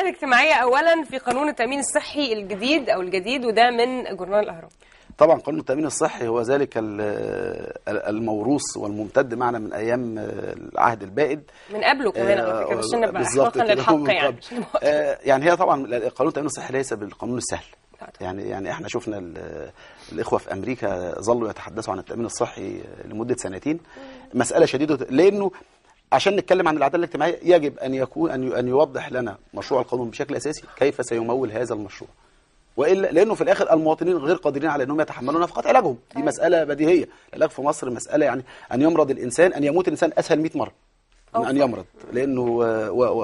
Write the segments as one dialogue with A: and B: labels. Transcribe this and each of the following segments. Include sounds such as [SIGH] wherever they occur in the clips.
A: الاجتماعية أولا في قانون التأمين الصحي الجديد أو الجديد وده من جورنال الأهرام
B: طبعا قانون التأمين الصحي هو ذلك الموروث والممتد معنا من أيام العهد البائد
A: من قبله كمان آه، على فكرة عشان نبقى إحقاقا للحق يعني
B: آه، يعني هي طبعا قانون التأمين الصحي ليس بالقانون السهل يعني يعني احنا شفنا الاخوه في امريكا ظلوا يتحدثوا عن التامين الصحي لمده سنتين مساله شديده لانه عشان نتكلم عن العداله الاجتماعيه يجب ان يكون ان ان يوضح لنا مشروع القانون بشكل اساسي كيف سيمول هذا المشروع والا لانه في الاخر المواطنين غير قادرين على انهم يتحملوا نفقات علاجهم دي أيوة. مساله بديهيه العلاج في مصر مساله يعني ان يمرض الانسان ان يموت الانسان اسهل 100 مره من أن يمرض لأنه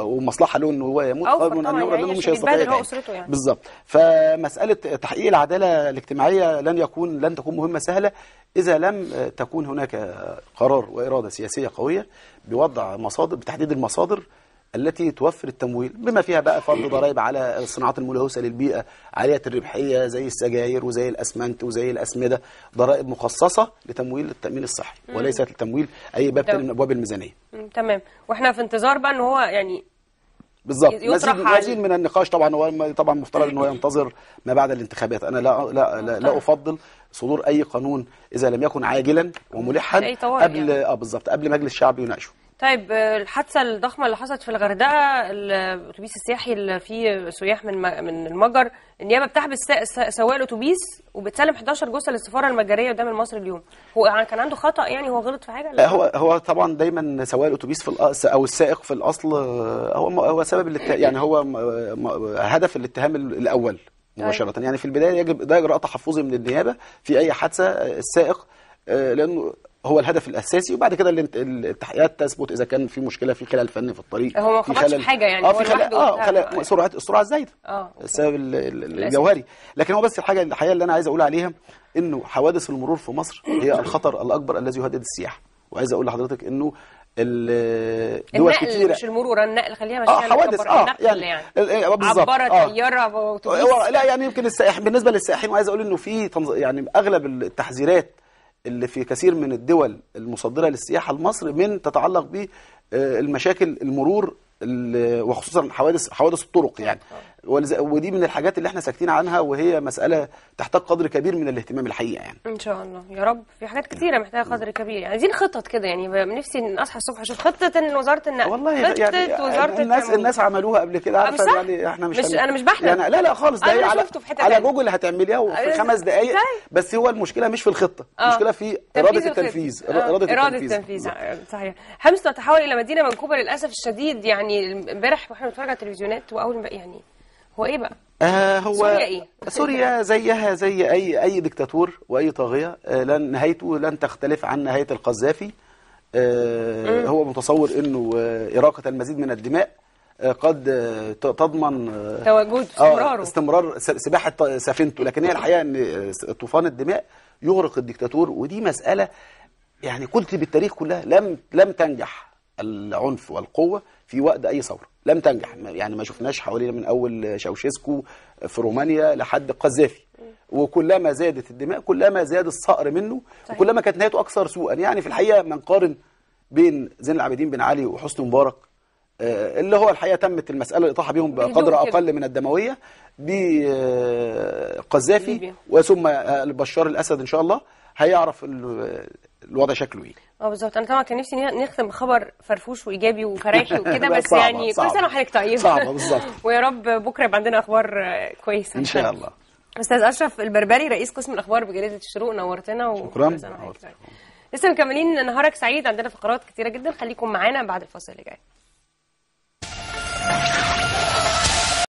B: ومصلحة له أنه هو يموت او من أن يمرض يعني لأنه مش هيستطيع يعني. بالظبط فمسألة تحقيق العدالة الاجتماعية لن يكون لن تكون مهمة سهلة إذا لم تكون هناك قرار وإرادة سياسية قوية بوضع مصادر بتحديد المصادر التي توفر التمويل بما فيها بقى فرض ضرائب على الصناعات الملوثة للبيئة عالية الربحية زي السجاير وزي الأسمنت وزي الأسمدة ضرائب مخصصة لتمويل التأمين الصحي وليست لتمويل أي باب من أبواب الميزانية
A: تمام واحنا في انتظار بقى ان هو يعني بالظبط مزيد, مزيد
B: من النقاش طبعا هو طبعا مفترض ان هو [LAUGHS] ينتظر ما بعد الانتخابات انا لا لا لا, لا افضل صدور اي قانون اذا لم يكن عاجلا وملحا قبل يعني. اه بالظبط قبل مجلس الشعب يناقشه
A: طيب الحادثه الضخمه اللي حصلت في الغردقه الاتوبيس السياحي اللي فيه سياح من من المجر النيابه بتحبس سواق الاتوبيس وبتسلم 11 جثه للسفاره المجريه قدام المصري اليوم هو يعني كان عنده خطا يعني هو غلط في حاجه لا هو
B: هو طبعا دايما سواق الاتوبيس في الأصل او السائق في الاصل هو هو سبب يعني هو هدف الاتهام الاول طيب. مباشره يعني في البدايه يجب ده اجراء تحفظي من النيابه في اي حادثه السائق آه، لانه هو الهدف الاساسي وبعد كده التحقيقات تثبت اذا كان في مشكله في خلل فني في الطريق هو ما في خلال... حاجه يعني اه في خلال اه خلال سرعه السرعه الزايده اه السبب الجوهري لكن هو بس الحاجه الحقيقه اللي انا عايز اقول عليها انه حوادث المرور في مصر هي [COUGHS] الخطر الاكبر الذي يهدد السياحه وعايز اقول لحضرتك انه الدول النقل كتيرة. مش
A: المرور النقل خليها مش آه حوادث اه يعني,
B: يعني. بالظبط عباره
A: آه. طياره لا
B: يعني يمكن السائح بالنسبه للسائحين وعايز اقول انه في تنز... يعني اغلب التحذيرات اللي في كثير من الدول المصدرة للسياحة لمصر من تتعلق بمشاكل المرور وخصوصا حوادث حوادث الطرق يعني آه. ودي من الحاجات اللي احنا ساكتين عنها وهي مسألة تحتاج قدر كبير من الاهتمام الحقيقة يعني
A: ان شاء الله يا رب في حاجات كثيرة محتاجة قدر كبير يعني عايزين خطط كده يعني نفسي ان اصحى الصبح اشوف خطة وزارة النقل والله يعني وزارة يعني الناس التعمل.
B: الناس عملوها قبل كده عارفة يعني احنا مش, مش انا مش بحلم يعني لا لا خالص ده على على جوجل هتعمليها وفي أيوة. خمس دقايق بس هو المشكلة مش في الخطة آه. المشكلة في إرادة التنفيذ آه، إرادة إرادة التنفيذ آه،
A: صحيح حمص تتحول إلى مدينة منكوبة للأسف الشديد يعني امبارح واحنا بنتفرج على التلفزيونات وأول يعني هو ايه بقى
B: آه هو سوريا ايه سوريا زيها زي اي اي دكتاتور واي طاغيه آه لن نهايته لن تختلف عن نهايه القذافي آه هو متصور انه آه، اراقه المزيد من الدماء آه، قد آه، تضمن تواجد استمراره استمرار سباحه سفينته لكن هي الحقيقه ان طوفان الدماء يغرق الدكتاتور ودي مساله يعني كتب التاريخ كلها لم لم تنجح العنف والقوة في وقت أي ثورة لم تنجح يعني ما شفناش حوالينا من أول شاوشيسكو في رومانيا لحد قذافي وكلما زادت الدماء كلما زاد الصقر منه صحيح. وكلما كانت نهايته أكثر سوءا يعني في الحقيقة ما نقارن بين زين العابدين بن علي وحسني مبارك آه، اللي هو الحقيقة تمت المسألة الإطاحة بهم بقدر أقل من الدموية بقذافي آه، وثم آه، بشار الأسد إن شاء الله هيعرف الوضع شكله ايه
A: اه بالظبط انا طبعا كان نفسي نختم بخبر فرفوش وايجابي وفراحي [LAUGHS] وكده بس يعني كل سنه وحضرتك طيب صعبه بالظبط [LAUGHS] ويا رب بكره يبقى عندنا اخبار كويسه ان شاء الله استاذ اشرف البربري رئيس قسم الاخبار بجريده الشروق نورتنا و... شكرا طيب. لسه مكملين نهارك سعيد عندنا فقرات كتيره جدا خليكم معانا بعد الفاصل اللي جاي